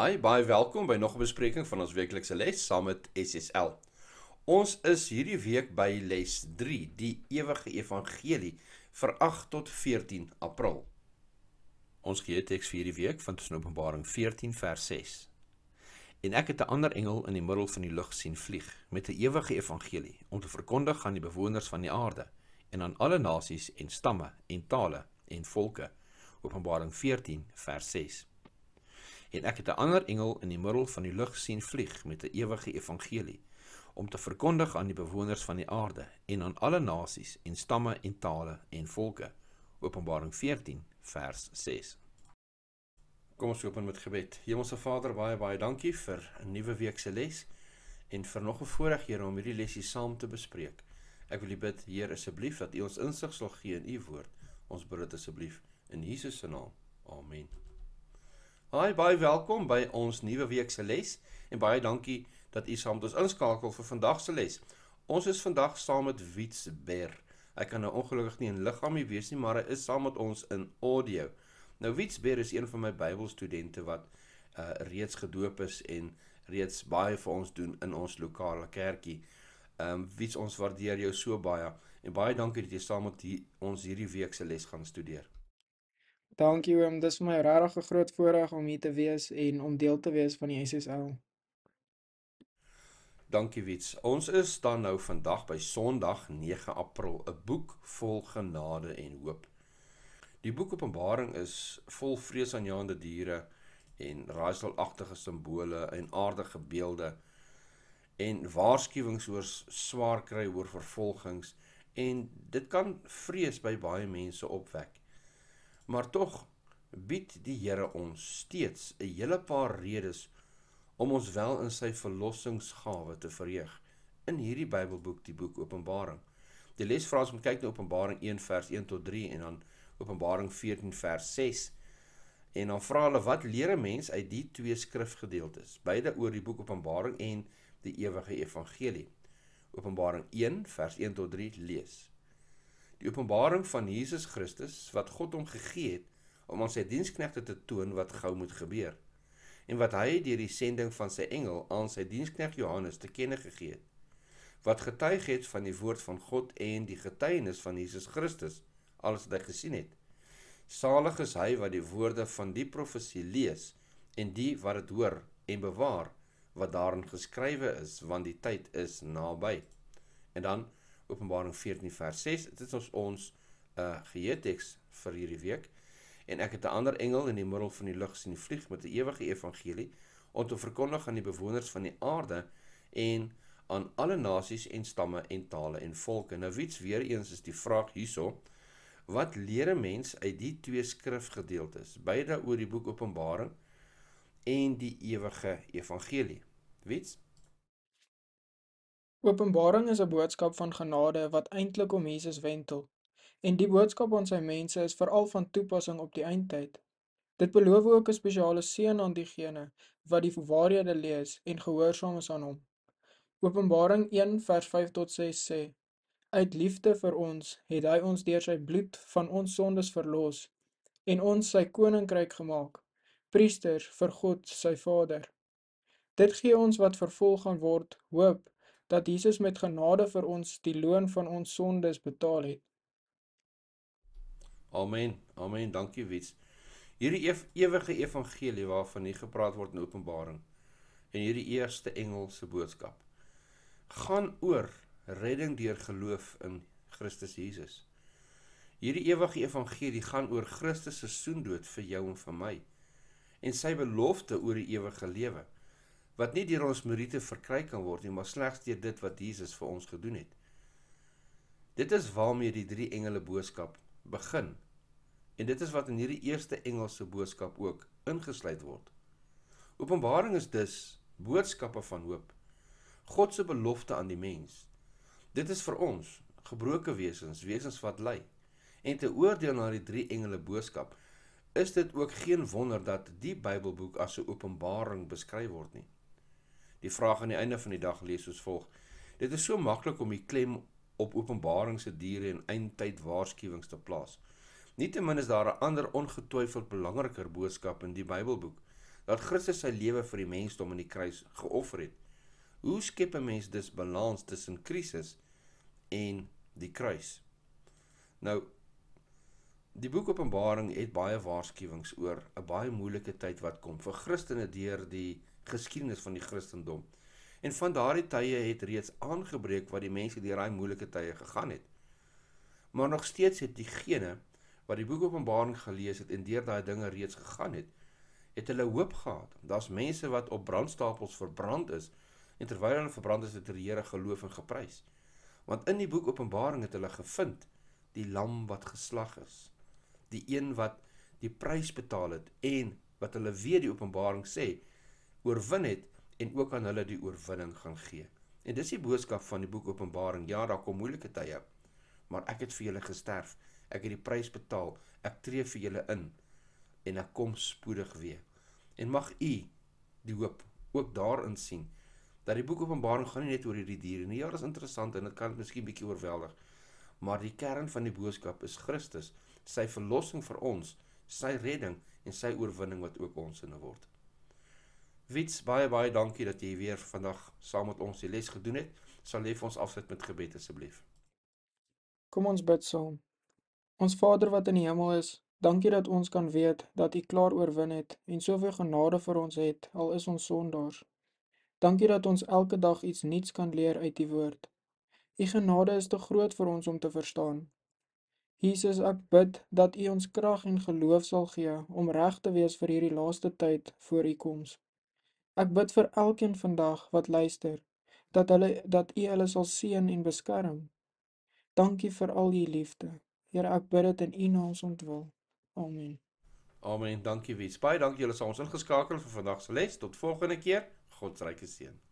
Hi, baie welkom by nog 'n bespreking van ons weeklikse les saam met SSL. Ons is hierdie week by les 3, die ewige evangelie vir 8 tot 14 April. Ons gee teks vir hierdie week van Openbaring 14 vers 6. En ek het 'n ander engel in die middel van die lug sien vlieg met 'n ewige evangelie om te verkondig aan die bewoners van die aarde en aan alle nasies en stamme en tale en volke. Openbaring 14 vers 6 en ek het 'n ander engel in die middel van die lug sien vlieg met 'n ewige evangelie om te verkondig aan die bewoners van die aarde en aan alle nasies en stamme en tale en volke. Openbaring 14 vers 6. Kom ons open met gebed. Hemelse Vader, baie baie dankie vir 'n nuwe week se les en vir nog 'n voorreg Here om hierdie lesie saam te bespreek. Ek wil U bid, Heer, asseblief dat U ons insig sal gee in U woord. Ons bid dit asseblief in Jesus se naam. Amen. Hi, baie welkom by ons nuwe week se les en baie dankie dat u saam met ons inskakel vir vandag se les. Ons is vandag saam met Wietsberg. Hy kan nou ongelukkig nie in liggaamie wees nie, maar hy is saam met ons in audio. Nou Wietsberg is een van my Bybelstudente wat uh, reeds gedoop is en reeds baie vir ons doen in ons lokale kerkie. Ehm um, Wiets, ons waardeer jou so baie en baie dankie dat jy saam met die, ons hierdie week se les gaan studeer. Dankie oom, dis vir my regtig 'n groot voorreg om hier te wees en om deel te wees van die SSL. Dankie Wits. Ons is dan nou vandag by Sondag 9 April, 'n boek vol genade en hoop. Die boek Openbaring is vol vreesaanjaende diere en raaiselagtige simbole en aardige beelde en waarskuwings oor swaar kry oor vervolgings en dit kan vrees by baie mense opwek. Maar tog bied die Here ons steeds 'n hele paar redes om ons wel in sy verlossingsgawe te verheug in hierdie Bybelboek, die boek Openbaring. Die les vra ons om kyk na Openbaring 1 vers 1 tot 3 en dan Openbaring 14 vers 6. En dan vra hulle wat leer 'n mens uit die twee skrifgedeeltes, beide oor die boek Openbaring en die ewige evangelie. Openbaring 1 vers 1 tot 3 lees die openbaring van Jesus Christus wat God hom gegee het om aan sy diensknegte te toon wat gou moet gebeur en wat hy deur die sending van sy engel aan sy diensknegt Johannes te kenne gegee het wat getuig het van die woord van God en die getuienis van Jesus Christus alles wat hy gesien het salig is hy wat die woorde van die profesie lees en die wat dit hoor en bewaar wat daarin geskrywe is want die tyd is naby en dan Openbaring 14 vers 6. Dit is ons ons uh geheeteks vir hierdie week. En ek het 'n ander engel in die middel van die lug sien vlieg met 'n ewige evangelie om te verkondig aan die bewoners van die aarde en aan alle nasies en stamme en tale en volke. Nou wiets weer eens is die vraag hierso: Wat leer 'n mens uit die twee skrifgedeeltes, beide oor die boek Openbaring en die ewige evangelie? Wiets? Openbaring is 'n boodskap van genade wat eintlik om Jesus wendel. En die boodskap aan sy mense is veral van toepassing op die eindtyd. Dit beloof ook 'n spesiale seën aan diegene wat die waarhede lees en gehoorsaam is aan hom. Openbaring 1:5 tot 6 sê: Uit liefde vir ons het hy ons deur sy bloed van ons sondes verlos en ons sy koninkryk gemaak, priesters vir God, sy Vader. Dit gee ons wat vervolg gaan word hoop dat Jesus met genade vir ons die loon van ons sondes betaal het. Amen. Amen. Dankie, Wits. Hierdie ew ewige evangelie waarvan hier gepraat word in Openbaring en hierdie eerste engel se boodskap gaan oor redding deur geloof in Christus Jesus. Hierdie ewige evangelie gaan oor Christus se soendood vir jou en vir my en sy belofte oor die ewige lewe wat nie deur ons meriete verkry kan word nie, maar slegs deur dit wat Jesus vir ons gedoen het. Dit is waarmee die drie engele boodskap begin. En dit is wat in hierdie eerste engelse boodskap ook ingesluit word. Openbaring is dus boodskappe van hoop. God se belofte aan die mens. Dit is vir ons gebroke wesens, wesens wat ly. En te oordeel na die drie engele boodskap, is dit ook geen wonder dat die Bybelboek as 'n openbaring beskryf word nie. Die vraag aan die einde van die dag lees soos volg: Dit is so maklik om die klem op Openbaring se diere en eindtyd waarskuwings te plaas. Nietemin is daar 'n ander ongetwyfeld belangriker boodskap in die Bybelboek dat Christus sy lewe vir die mensdom in die kruis geoffer het. Hoe skep 'n mens dus balans tussen krisis en die kruis? Nou, Die boek Openbaring het baie waarskuwings oor 'n baie moeilike tyd wat kom vir Christene deur die geskiedenis van die Christendom. En van daardie tye het reeds aangebreek wat die mense deur daai moeilike tye gegaan het. Maar nog steeds het diegene wat die boek Openbaring gelees het en deur daai dinge reeds gegaan het, het hulle hoop gehad. Daar's mense wat op brandstapels verbrand is en terwyl hulle verbrand is het hulle die Here geloof en geprys. Want in die boek Openbaring het hulle gevind die lam wat geslag is die een wat die prys betaal het en wat hulle weer die openbaring sê oorwin het en ook aan hulle die oorwinning gaan gee. En dis die boodskap van die boek Openbaring. Ja, daar kom moeilike tye, maar ek het vir julle gesterf. Ek het die prys betaal. Ek tree vir julle in en ek kom spoedig weer. En mag u die hoop ook daarin sien dat die boek Openbaring gaan nie net oor hierdie diere nie. Ja, dit is interessant en dit kan miskien bietjie oorweldig, maar die kern van die boodskap is Christus sy verlossing vir ons, sy redding en sy oorwinning wat ook ons inne word. Wits baie baie dankie dat jy weer vandag saam met ons die les gedoen het. Sal lief ons afsit met gebed asseblief. Kom ons bid saam. Ons Vader wat in die hemel is, dankie dat ons kan weet dat U klaar oorwin het en soveel genade vir ons het al is ons sondaars. Dankie dat ons elke dag iets nuuts kan leer uit U woord. U genade is te groot vir ons om te verstaan. Jesus, ek bid dat U ons krag en geloof sal gee om reg te wees vir hierdie laaste tyd voor U koms. Ek bid vir elkeen vandag wat luister, dat hulle dat U hulle sal seën en beskerm. Dankie vir al U liefde. Here, ek bid dit in U naam se ontwil. Amen. Amen. Dankie Wes. Baie dankie julle sal ons ingeskakel vir vandag se les. Tot volgende keer. God se ryke seën.